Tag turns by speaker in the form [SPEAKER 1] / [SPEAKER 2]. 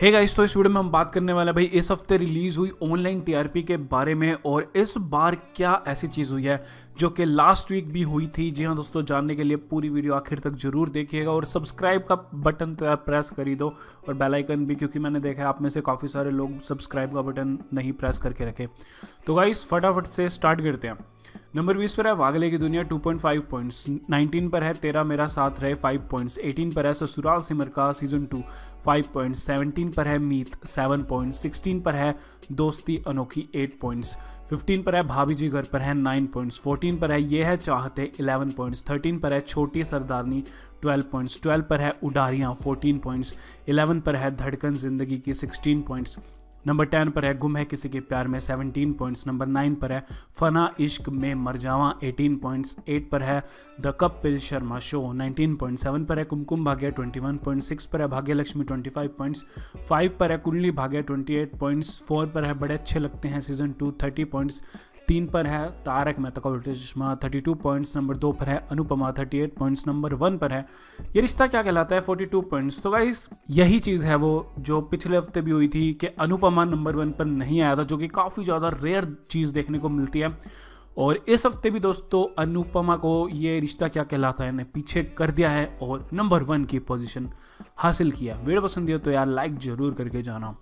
[SPEAKER 1] hey guys तो इस video में हम बात करने वाले भाई इस हफ्ते रिलीज हुई ऑनलाइन टीआरपी के बारे में और इस बार क्या ऐसी चीज हुई है जो कि लास्ट वीक भी हुई थी जी हाँ दोस्तों जानने के लिए पूरी वीडियो आखिर तक जरूर देखिएगा और सब्सक्राइब का बटन तो यार प्रेस कर ही दो और बेल आइकन भी क्योंकि मैंने देखा है आप में से काफ़ी सारे लोग सब्सक्राइब का बटन नहीं प्रेस करके रखे तो गाइस फटाफट से स्टार्ट करते हैं नंबर बीस पर है वागले की दुनिया 2.5 पॉइंट्स 19 पर है तेरा मेरा साथ रहे 5 पॉइंट्स 18 पर है ससुराल सिमर का सीजन टू 5 पॉइंट्स 17 पर है मीत 7 पॉइंट्स 16 पर है दोस्ती अनोखी 8 पॉइंट्स 15 पर है भाभी जी घर पर है 9 पॉइंट्स 14 पर है ये है चाहते 11 पॉइंट्स 13 पर है छोटी सरदारनी 12 पॉइंट्स 12 पर है उडारियाँ 14 पॉइंट्स 11 पर है धड़कन जिंदगी की 16 पॉइंट्स नंबर टेन पर है गुम है किसी के प्यार में सेवनटीन पॉइंट्स नंबर नाइन पर है फना इश्क में मर जावा एटीन पॉइंट्स एट पर है the Kapil Sharma show nineteen point seven पर है कुमकुम भाग्य ट्वेंटी वन पॉइंट सिक्स पर है Bhagya Lakshmi twenty five points five पर है कुंडली भाग्य ट्वेंटी एट पॉइंट्स फोर पर है बड़े अच्छे लगते हैं सीजन टू थर्टी पॉइंट्स तीन पर है तारक मेहता का उल्टा चश्मा थर्टी टू पॉइंट्स नंबर दो पर है Anupama thirty eight points number one पर है Yeh Rishta Kya Kehlata Hai forty two points तो वाइस यही चीज़ है वो जो पिछले हफ्ते भी हुई थी कि अनुपमा नंबर वन पर नहीं आया था जो कि काफ़ी ज़्यादा रेयर चीज़ देखने को मिलती है और इस हफ्ते भी दोस्तों अनुपमा को ये रिश्ता क्या कहलाता है ने पीछे कर दिया है और नंबर वन की पोजीशन हासिल किया वीडियो पसंद हो तो यार लाइक ज़रूर करके जाना